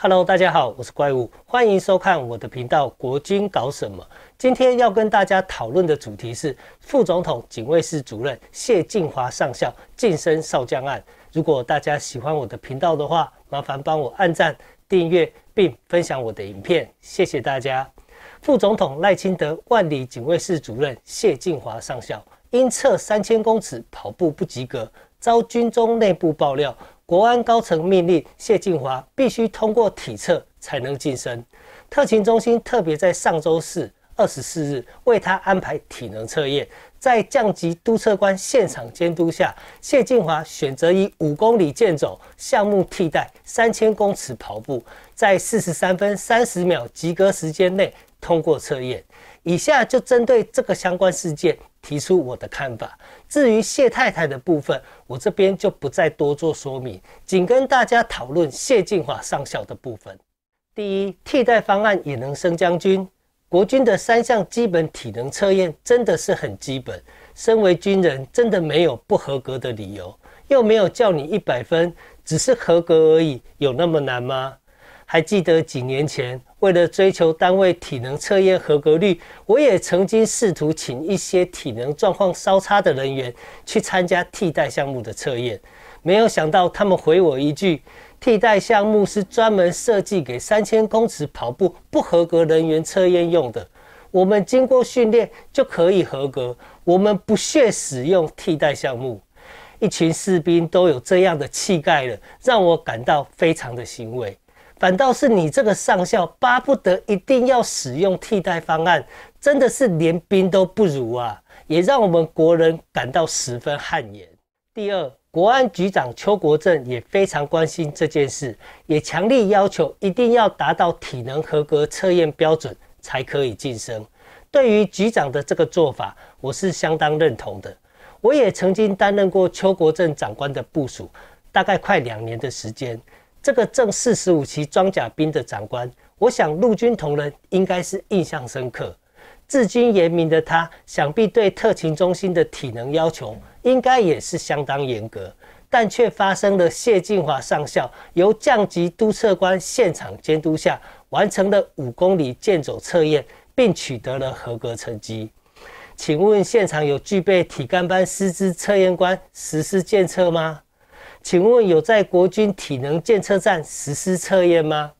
Hello，大家好，我是怪物，欢迎收看我的频道《国军搞什么》。今天要跟大家讨论的主题是副总统警卫室主任谢晋华上校晋升少将案。如果大家喜欢我的频道的话，麻烦帮我按赞、订阅并分享我的影片，谢谢大家。副总统赖清德万里警卫室主任谢晋华上校。因测三千公尺跑步不及格，遭军中内部爆料，国安高层命令谢晋华必须通过体测才能晋升。特勤中心特别在上周四二十四日为他安排体能测验，在降级督测官现场监督下，谢晋华选择以五公里健走项目替代三千公尺跑步，在四十三分三十秒及格时间内通过测验。以下就针对这个相关事件。提出我的看法。至于谢太太的部分，我这边就不再多做说明，仅跟大家讨论谢晋华上校的部分。第一，替代方案也能升将军。国军的三项基本体能测验真的是很基本，身为军人真的没有不合格的理由，又没有叫你一百分，只是合格而已，有那么难吗？还记得几年前，为了追求单位体能测验合格率，我也曾经试图请一些体能状况稍差的人员去参加替代项目的测验。没有想到他们回我一句：“替代项目是专门设计给三千公尺跑步不合格人员测验用的，我们经过训练就可以合格，我们不屑使用替代项目。”一群士兵都有这样的气概了，让我感到非常的欣慰。反倒是你这个上校，巴不得一定要使用替代方案，真的是连兵都不如啊！也让我们国人感到十分汗颜。第二，国安局长邱国正也非常关心这件事，也强力要求一定要达到体能合格测验标准才可以晋升。对于局长的这个做法，我是相当认同的。我也曾经担任过邱国正长官的部署，大概快两年的时间。这个正四十五旗装甲兵的长官，我想陆军同仁应该是印象深刻。至今严明的他，想必对特勤中心的体能要求应该也是相当严格，但却发生了谢晋华上校由降级督测官现场监督下完成了五公里健走测验，并取得了合格成绩。请问现场有具备体干班师资测验官实施健测吗？请问有在国军体能检测站实施测验吗？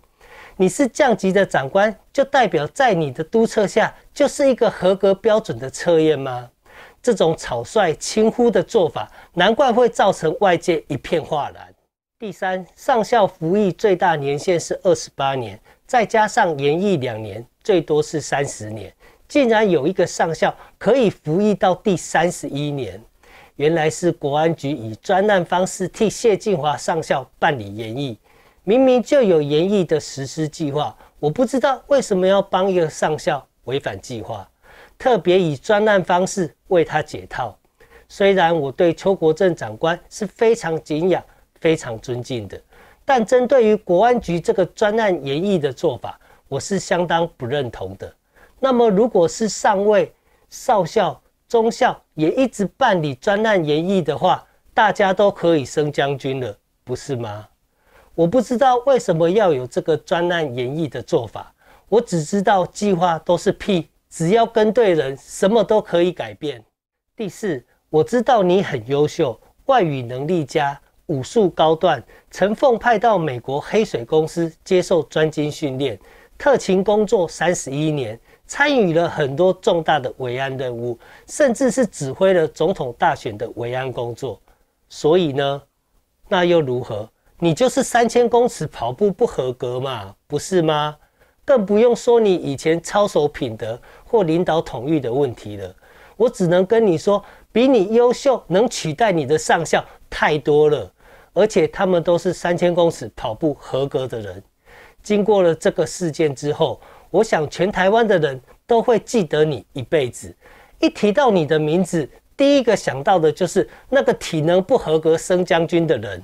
你是降级的长官，就代表在你的督测下，就是一个合格标准的测验吗？这种草率轻忽的做法，难怪会造成外界一片哗然。第三，上校服役最大年限是二十八年，再加上延役两年，最多是三十年。竟然有一个上校可以服役到第三十一年。原来是国安局以专案方式替谢晋华上校办理延役，明明就有延役的实施计划，我不知道为什么要帮一个上校违反计划，特别以专案方式为他解套。虽然我对邱国正长官是非常敬仰、非常尊敬的，但针对于国安局这个专案延役的做法，我是相当不认同的。那么，如果是上尉、少校？中校也一直办理专案研议的话，大家都可以升将军了，不是吗？我不知道为什么要有这个专案研议的做法，我只知道计划都是屁，只要跟对人，什么都可以改变。第四，我知道你很优秀，外语能力佳，武术高段，曾奉派到美国黑水公司接受专精训练，特勤工作三十一年。参与了很多重大的维安任务，甚至是指挥了总统大选的维安工作。所以呢，那又如何？你就是三千公尺跑步不合格嘛，不是吗？更不用说你以前操守品德或领导统御的问题了。我只能跟你说，比你优秀能取代你的上校太多了，而且他们都是三千公尺跑步合格的人。经过了这个事件之后。我想全台湾的人都会记得你一辈子。一提到你的名字，第一个想到的就是那个体能不合格升将军的人。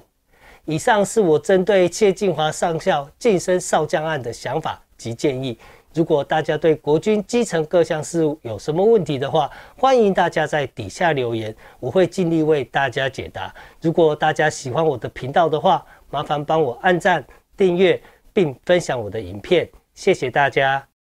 以上是我针对谢晋华上校晋升少将案的想法及建议。如果大家对国军基层各项事务有什么问题的话，欢迎大家在底下留言，我会尽力为大家解答。如果大家喜欢我的频道的话，麻烦帮我按赞、订阅并分享我的影片。谢谢大家。